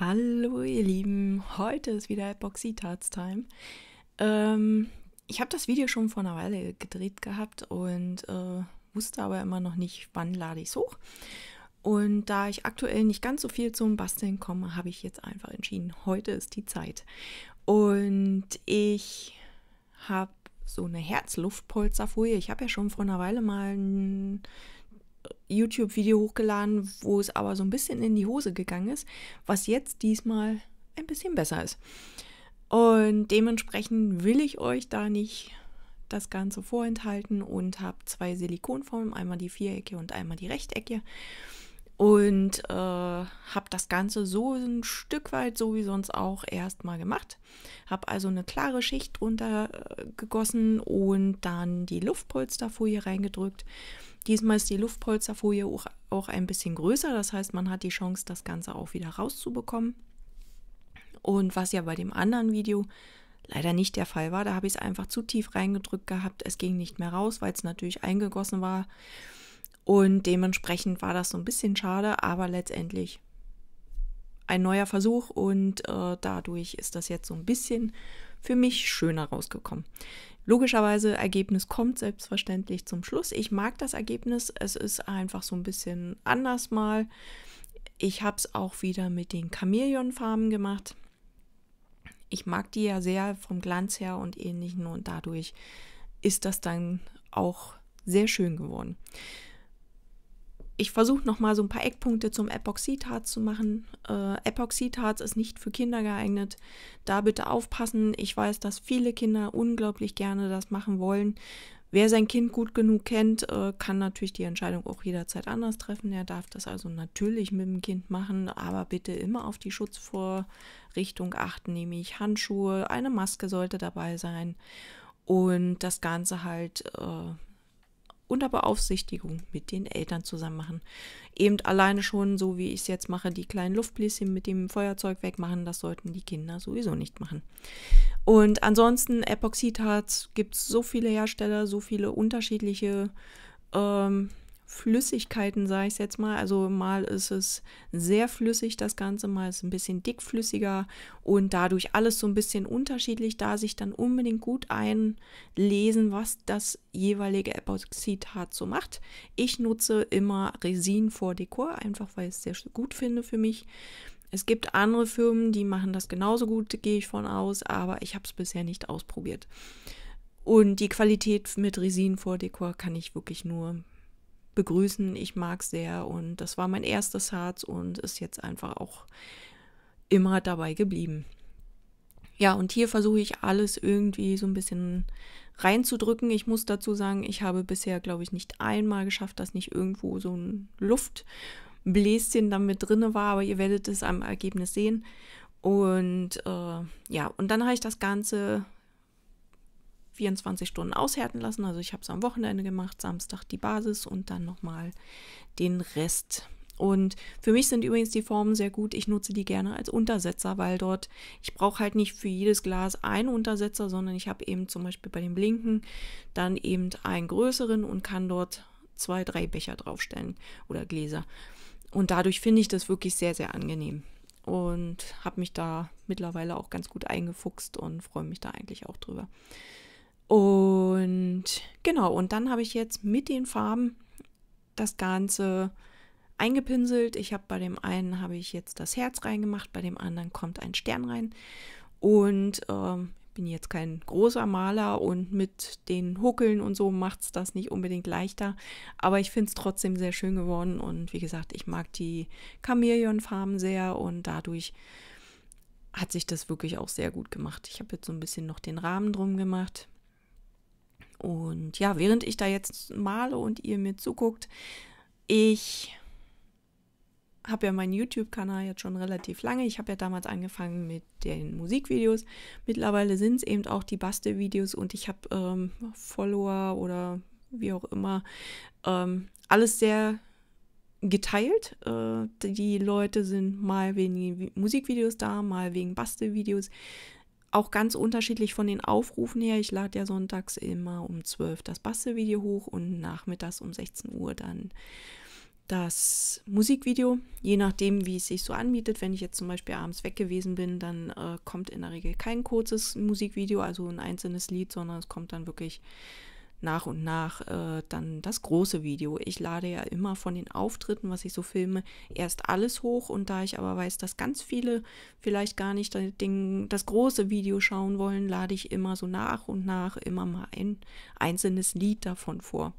Hallo ihr Lieben, heute ist wieder Epoxy Boxitats Time. Ähm, ich habe das Video schon vor einer Weile gedreht gehabt und äh, wusste aber immer noch nicht, wann lade ich es hoch. Und da ich aktuell nicht ganz so viel zum Basteln komme, habe ich jetzt einfach entschieden, heute ist die Zeit. Und ich habe so eine Herzluftpolsterfolie. Ich habe ja schon vor einer Weile mal ein YouTube-Video hochgeladen, wo es aber so ein bisschen in die Hose gegangen ist, was jetzt diesmal ein bisschen besser ist. Und dementsprechend will ich euch da nicht das Ganze vorenthalten und habe zwei Silikonformen, einmal die Vierecke und einmal die Rechtecke. Und äh, habe das Ganze so ein Stück weit, so wie sonst auch, erstmal gemacht. Habe also eine klare Schicht drunter äh, gegossen und dann die Luftpolsterfolie reingedrückt. Diesmal ist die Luftpolsterfolie auch, auch ein bisschen größer, das heißt, man hat die Chance, das Ganze auch wieder rauszubekommen. Und was ja bei dem anderen Video leider nicht der Fall war, da habe ich es einfach zu tief reingedrückt gehabt. Es ging nicht mehr raus, weil es natürlich eingegossen war. Und dementsprechend war das so ein bisschen schade, aber letztendlich ein neuer Versuch und äh, dadurch ist das jetzt so ein bisschen für mich schöner rausgekommen. Logischerweise, Ergebnis kommt selbstverständlich zum Schluss. Ich mag das Ergebnis, es ist einfach so ein bisschen anders mal. Ich habe es auch wieder mit den Chamäleonfarben gemacht. Ich mag die ja sehr vom Glanz her und ähnlichen und dadurch ist das dann auch sehr schön geworden ich versuche nochmal so ein paar Eckpunkte zum Epoxidharz zu machen. Äh, Epoxidharz ist nicht für Kinder geeignet. Da bitte aufpassen. Ich weiß, dass viele Kinder unglaublich gerne das machen wollen. Wer sein Kind gut genug kennt, äh, kann natürlich die Entscheidung auch jederzeit anders treffen. Er darf das also natürlich mit dem Kind machen, aber bitte immer auf die Schutzvorrichtung achten, nämlich Handschuhe, eine Maske sollte dabei sein und das Ganze halt äh, unter Beaufsichtigung mit den Eltern zusammen machen. Eben alleine schon, so wie ich es jetzt mache, die kleinen Luftbläschen mit dem Feuerzeug wegmachen, das sollten die Kinder sowieso nicht machen. Und ansonsten Epoxidharz gibt es so viele Hersteller, so viele unterschiedliche ähm, Flüssigkeiten, sage ich es jetzt mal. Also mal ist es sehr flüssig, das Ganze, mal ist es ein bisschen dickflüssiger und dadurch alles so ein bisschen unterschiedlich, da sich dann unbedingt gut einlesen, was das jeweilige Epoxidat so macht. Ich nutze immer Resin vor Dekor, einfach weil ich es sehr gut finde für mich. Es gibt andere Firmen, die machen das genauso gut, gehe ich von aus, aber ich habe es bisher nicht ausprobiert. Und die Qualität mit Resin vor Dekor kann ich wirklich nur begrüßen. Ich mag es sehr und das war mein erstes Harz und ist jetzt einfach auch immer dabei geblieben. Ja, und hier versuche ich alles irgendwie so ein bisschen reinzudrücken. Ich muss dazu sagen, ich habe bisher, glaube ich, nicht einmal geschafft, dass nicht irgendwo so ein Luftbläschen dann mit drinne war, aber ihr werdet es am Ergebnis sehen. Und äh, ja, und dann habe ich das Ganze 24 Stunden aushärten lassen. Also ich habe es am Wochenende gemacht, Samstag die Basis und dann nochmal den Rest. Und für mich sind übrigens die Formen sehr gut. Ich nutze die gerne als Untersetzer, weil dort, ich brauche halt nicht für jedes Glas einen Untersetzer, sondern ich habe eben zum Beispiel bei dem Blinken dann eben einen größeren und kann dort zwei, drei Becher draufstellen oder Gläser. Und dadurch finde ich das wirklich sehr, sehr angenehm und habe mich da mittlerweile auch ganz gut eingefuchst und freue mich da eigentlich auch drüber. Und genau, und dann habe ich jetzt mit den Farben das Ganze eingepinselt. Ich habe bei dem einen habe ich jetzt das Herz reingemacht, bei dem anderen kommt ein Stern rein. Und ähm, bin jetzt kein großer Maler und mit den Huckeln und so macht es das nicht unbedingt leichter. Aber ich finde es trotzdem sehr schön geworden. Und wie gesagt, ich mag die Chamäleonfarben sehr und dadurch hat sich das wirklich auch sehr gut gemacht. Ich habe jetzt so ein bisschen noch den Rahmen drum gemacht. Und ja, während ich da jetzt male und ihr mir zuguckt, ich habe ja meinen YouTube-Kanal jetzt schon relativ lange. Ich habe ja damals angefangen mit den Musikvideos. Mittlerweile sind es eben auch die Bastelvideos und ich habe ähm, Follower oder wie auch immer. Ähm, alles sehr geteilt. Äh, die Leute sind mal wegen Musikvideos da, mal wegen Bastelvideos auch ganz unterschiedlich von den Aufrufen her. Ich lade ja sonntags immer um 12 das Bastelvideo hoch und nachmittags um 16 Uhr dann das Musikvideo, je nachdem, wie es sich so anbietet. Wenn ich jetzt zum Beispiel abends weg gewesen bin, dann äh, kommt in der Regel kein kurzes Musikvideo, also ein einzelnes Lied, sondern es kommt dann wirklich nach und nach äh, dann das große Video. Ich lade ja immer von den Auftritten, was ich so filme, erst alles hoch. Und da ich aber weiß, dass ganz viele vielleicht gar nicht das, Ding, das große Video schauen wollen, lade ich immer so nach und nach immer mal ein einzelnes Lied davon vor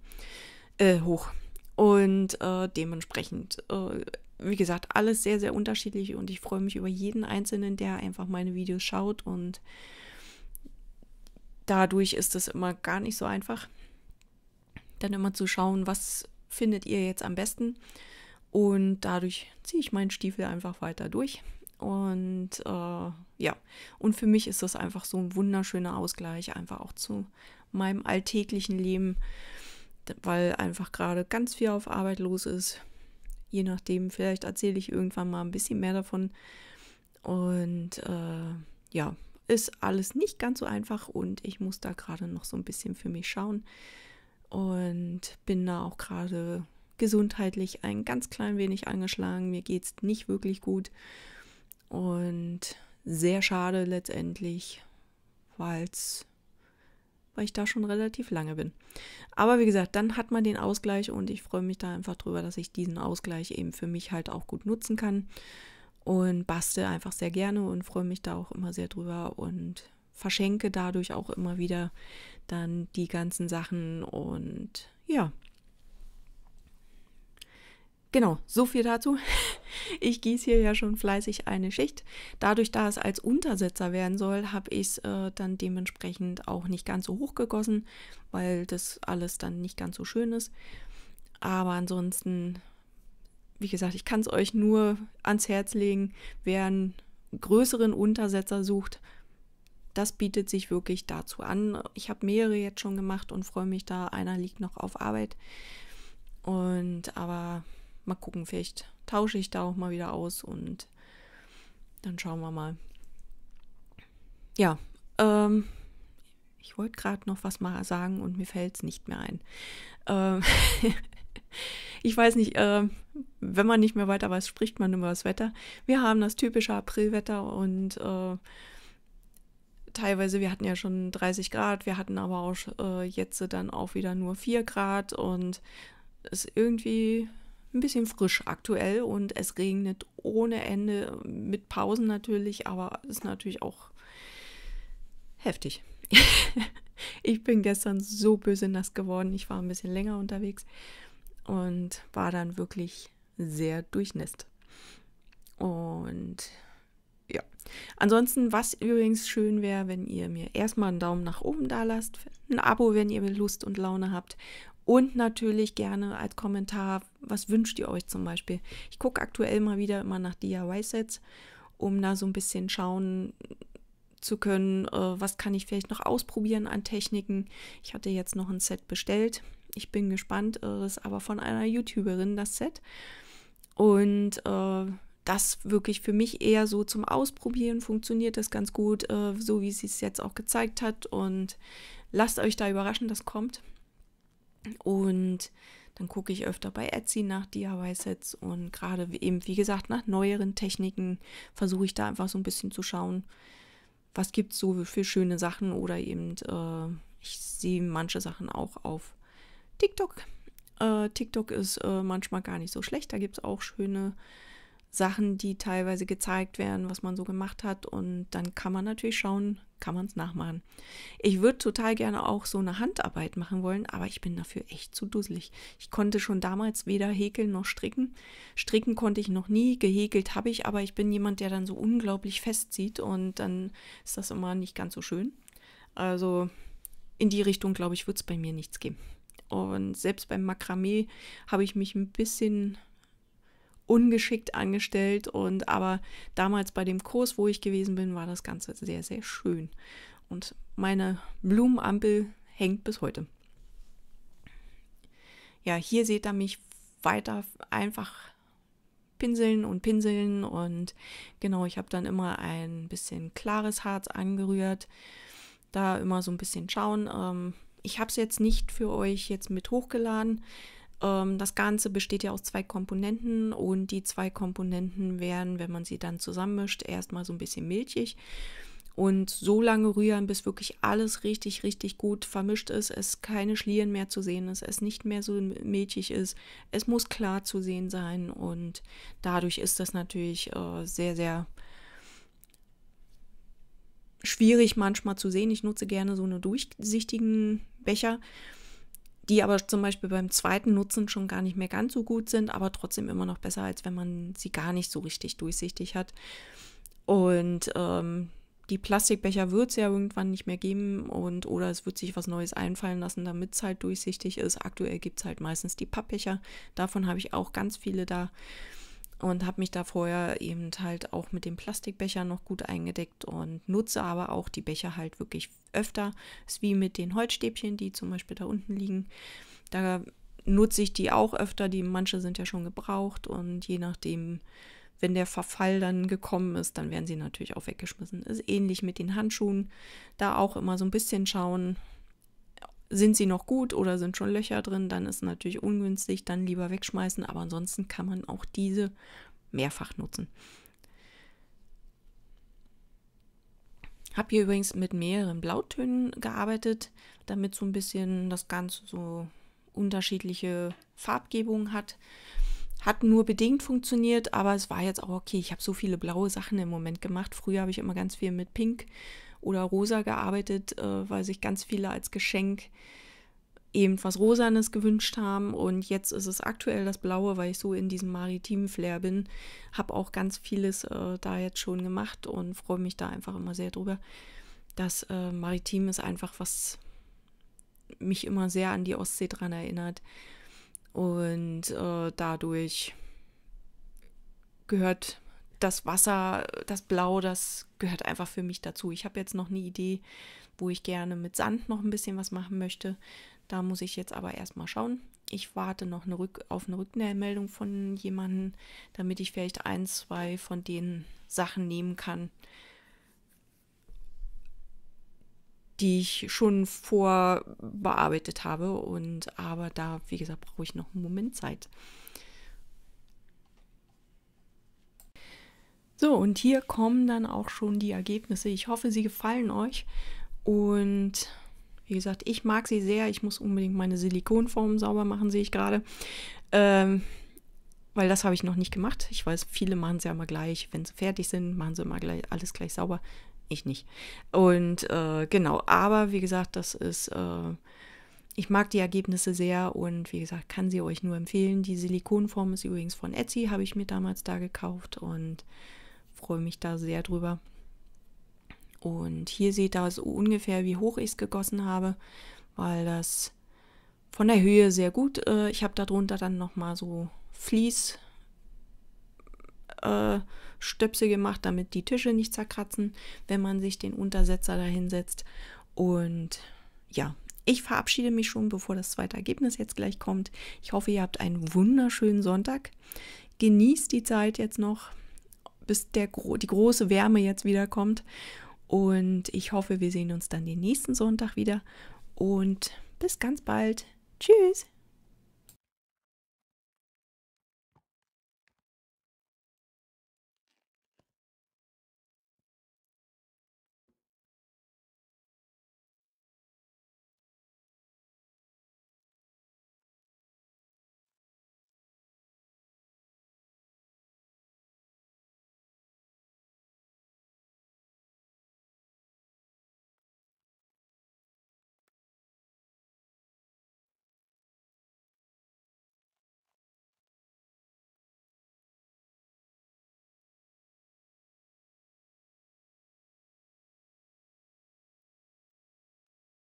äh, hoch. Und äh, dementsprechend äh, wie gesagt, alles sehr, sehr unterschiedlich und ich freue mich über jeden Einzelnen, der einfach meine Videos schaut und dadurch ist es immer gar nicht so einfach dann immer zu schauen, was findet ihr jetzt am besten. Und dadurch ziehe ich meinen Stiefel einfach weiter durch. Und äh, ja, und für mich ist das einfach so ein wunderschöner Ausgleich, einfach auch zu meinem alltäglichen Leben, weil einfach gerade ganz viel auf Arbeit los ist. Je nachdem, vielleicht erzähle ich irgendwann mal ein bisschen mehr davon. Und äh, ja, ist alles nicht ganz so einfach und ich muss da gerade noch so ein bisschen für mich schauen und bin da auch gerade gesundheitlich ein ganz klein wenig angeschlagen. Mir geht es nicht wirklich gut und sehr schade letztendlich, weil's, weil ich da schon relativ lange bin. Aber wie gesagt, dann hat man den Ausgleich und ich freue mich da einfach drüber, dass ich diesen Ausgleich eben für mich halt auch gut nutzen kann und baste einfach sehr gerne und freue mich da auch immer sehr drüber und verschenke dadurch auch immer wieder dann die ganzen Sachen und ja. Genau, so viel dazu. Ich gieße hier ja schon fleißig eine Schicht. Dadurch, da es als Untersetzer werden soll, habe ich es äh, dann dementsprechend auch nicht ganz so hoch gegossen, weil das alles dann nicht ganz so schön ist. Aber ansonsten, wie gesagt, ich kann es euch nur ans Herz legen, wer einen größeren Untersetzer sucht, das bietet sich wirklich dazu an. Ich habe mehrere jetzt schon gemacht und freue mich da. Einer liegt noch auf Arbeit. Und aber mal gucken, vielleicht tausche ich da auch mal wieder aus und dann schauen wir mal. Ja, ähm, ich wollte gerade noch was mal sagen und mir fällt es nicht mehr ein. Ähm, ich weiß nicht, äh, wenn man nicht mehr weiter weiß, spricht man über das Wetter. Wir haben das typische Aprilwetter und äh, teilweise, wir hatten ja schon 30 Grad, wir hatten aber auch äh, jetzt dann auch wieder nur 4 Grad und es ist irgendwie ein bisschen frisch aktuell und es regnet ohne Ende, mit Pausen natürlich, aber es ist natürlich auch heftig. ich bin gestern so böse nass geworden, ich war ein bisschen länger unterwegs und war dann wirklich sehr durchnässt. Und Ansonsten, was übrigens schön wäre, wenn ihr mir erstmal einen Daumen nach oben da lasst, ein Abo, wenn ihr Lust und Laune habt. Und natürlich gerne als Kommentar, was wünscht ihr euch zum Beispiel? Ich gucke aktuell mal wieder immer nach DIY-Sets, um da so ein bisschen schauen, zu können, äh, was kann ich vielleicht noch ausprobieren an Techniken. Ich hatte jetzt noch ein Set bestellt. Ich bin gespannt, äh, ist aber von einer YouTuberin das Set. Und äh, das wirklich für mich eher so zum Ausprobieren funktioniert das ganz gut, äh, so wie sie es jetzt auch gezeigt hat. Und lasst euch da überraschen, das kommt. Und dann gucke ich öfter bei Etsy nach DIY-Sets und gerade eben, wie gesagt, nach neueren Techniken versuche ich da einfach so ein bisschen zu schauen, was gibt es so für schöne Sachen oder eben, äh, ich sehe manche Sachen auch auf TikTok. Äh, TikTok ist äh, manchmal gar nicht so schlecht, da gibt es auch schöne Sachen, die teilweise gezeigt werden, was man so gemacht hat. Und dann kann man natürlich schauen, kann man es nachmachen. Ich würde total gerne auch so eine Handarbeit machen wollen, aber ich bin dafür echt zu dusselig. Ich konnte schon damals weder häkeln noch stricken. Stricken konnte ich noch nie, gehäkelt habe ich, aber ich bin jemand, der dann so unglaublich festzieht und dann ist das immer nicht ganz so schön. Also in die Richtung, glaube ich, wird es bei mir nichts geben. Und selbst beim Makramee habe ich mich ein bisschen ungeschickt angestellt und aber damals bei dem Kurs, wo ich gewesen bin, war das Ganze sehr, sehr schön. Und meine Blumenampel hängt bis heute. Ja, hier seht ihr mich weiter einfach pinseln und pinseln und genau, ich habe dann immer ein bisschen klares Harz angerührt. Da immer so ein bisschen schauen. Ähm, ich habe es jetzt nicht für euch jetzt mit hochgeladen. Ähm, das Ganze besteht ja aus zwei Komponenten und die zwei Komponenten werden, wenn man sie dann zusammenmischt, erstmal so ein bisschen milchig und so lange rühren, bis wirklich alles richtig, richtig gut vermischt ist, es keine Schlieren mehr zu sehen ist, es nicht mehr so milchig ist, es muss klar zu sehen sein und dadurch ist das natürlich äh, sehr, sehr schwierig manchmal zu sehen. Ich nutze gerne so einen durchsichtigen Becher die aber zum Beispiel beim zweiten Nutzen schon gar nicht mehr ganz so gut sind, aber trotzdem immer noch besser, als wenn man sie gar nicht so richtig durchsichtig hat. Und ähm, die Plastikbecher wird es ja irgendwann nicht mehr geben und oder es wird sich was Neues einfallen lassen, damit es halt durchsichtig ist. Aktuell gibt es halt meistens die Pappbecher. Davon habe ich auch ganz viele da und habe mich da vorher eben halt auch mit dem Plastikbecher noch gut eingedeckt und nutze aber auch die Becher halt wirklich öfter. ist wie mit den Holzstäbchen, die zum Beispiel da unten liegen. Da nutze ich die auch öfter. Die manche sind ja schon gebraucht und je nachdem, wenn der Verfall dann gekommen ist, dann werden sie natürlich auch weggeschmissen. Ist ähnlich mit den Handschuhen. Da auch immer so ein bisschen schauen, sind sie noch gut oder sind schon Löcher drin, dann ist natürlich ungünstig, dann lieber wegschmeißen, aber ansonsten kann man auch diese mehrfach nutzen. Habe hier übrigens mit mehreren Blautönen gearbeitet, damit so ein bisschen das Ganze so unterschiedliche Farbgebungen hat. Hat nur bedingt funktioniert, aber es war jetzt auch okay. Ich habe so viele blaue Sachen im Moment gemacht. Früher habe ich immer ganz viel mit Pink oder rosa gearbeitet, äh, weil sich ganz viele als Geschenk eben was Rosanes gewünscht haben. Und jetzt ist es aktuell das Blaue, weil ich so in diesem maritimen Flair bin. Habe auch ganz vieles äh, da jetzt schon gemacht und freue mich da einfach immer sehr drüber. Das äh, Maritim ist einfach, was mich immer sehr an die Ostsee dran erinnert. Und äh, dadurch gehört das Wasser, das Blau, das gehört einfach für mich dazu. Ich habe jetzt noch eine Idee, wo ich gerne mit Sand noch ein bisschen was machen möchte. Da muss ich jetzt aber erstmal schauen. Ich warte noch eine Rück auf eine Rückmeldung von jemandem, damit ich vielleicht ein, zwei von den Sachen nehmen kann, die ich schon vorbearbeitet habe. Und aber da, wie gesagt, brauche ich noch einen Moment Zeit. So, und hier kommen dann auch schon die Ergebnisse. Ich hoffe, sie gefallen euch. Und wie gesagt, ich mag sie sehr. Ich muss unbedingt meine Silikonformen sauber machen, sehe ich gerade. Ähm, weil das habe ich noch nicht gemacht. Ich weiß, viele machen es ja immer gleich. Wenn sie fertig sind, machen sie immer gleich alles gleich sauber. Ich nicht. Und äh, genau, aber wie gesagt, das ist. Äh, ich mag die Ergebnisse sehr und wie gesagt, kann sie euch nur empfehlen. Die Silikonform ist übrigens von Etsy, habe ich mir damals da gekauft und freue mich da sehr drüber. Und hier seht ihr so ungefähr, wie hoch ich es gegossen habe, weil das von der Höhe sehr gut. Äh, ich habe darunter dann nochmal so Fließstöpsel äh, gemacht, damit die Tische nicht zerkratzen, wenn man sich den Untersetzer da hinsetzt. Und ja, ich verabschiede mich schon, bevor das zweite Ergebnis jetzt gleich kommt. Ich hoffe, ihr habt einen wunderschönen Sonntag. Genießt die Zeit jetzt noch bis der, die große Wärme jetzt wiederkommt. Und ich hoffe, wir sehen uns dann den nächsten Sonntag wieder. Und bis ganz bald. Tschüss.